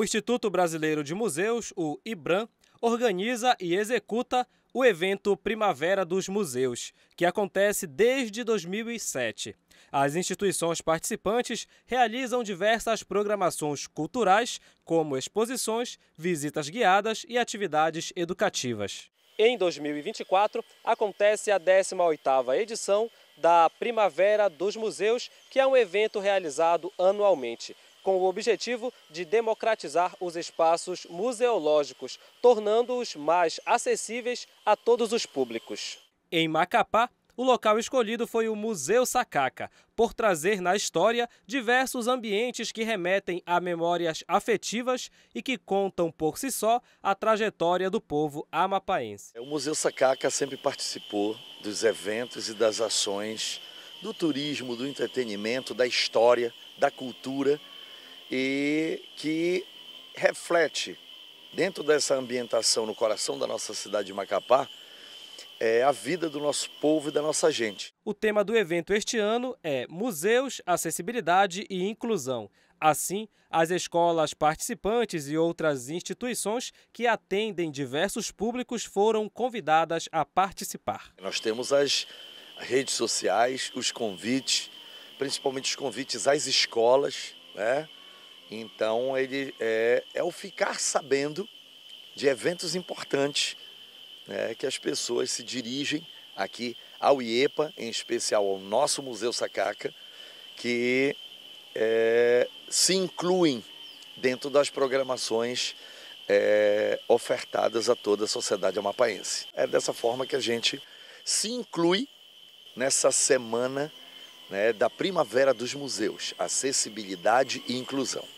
O Instituto Brasileiro de Museus, o IBRAM, organiza e executa o evento Primavera dos Museus, que acontece desde 2007. As instituições participantes realizam diversas programações culturais, como exposições, visitas guiadas e atividades educativas. Em 2024, acontece a 18ª edição da Primavera dos Museus, que é um evento realizado anualmente com o objetivo de democratizar os espaços museológicos, tornando-os mais acessíveis a todos os públicos. Em Macapá, o local escolhido foi o Museu Sacaca, por trazer na história diversos ambientes que remetem a memórias afetivas e que contam por si só a trajetória do povo amapaense. O Museu Sacaca sempre participou dos eventos e das ações do turismo, do entretenimento, da história, da cultura e que reflete dentro dessa ambientação no coração da nossa cidade de Macapá é a vida do nosso povo e da nossa gente. O tema do evento este ano é Museus, Acessibilidade e Inclusão. Assim, as escolas participantes e outras instituições que atendem diversos públicos foram convidadas a participar. Nós temos as redes sociais, os convites, principalmente os convites às escolas, né? Então ele é, é o ficar sabendo de eventos importantes né, que as pessoas se dirigem aqui ao IEPA, em especial ao nosso Museu Sacaca, que é, se incluem dentro das programações é, ofertadas a toda a sociedade amapaense. É dessa forma que a gente se inclui nessa semana né, da Primavera dos Museus, acessibilidade e inclusão.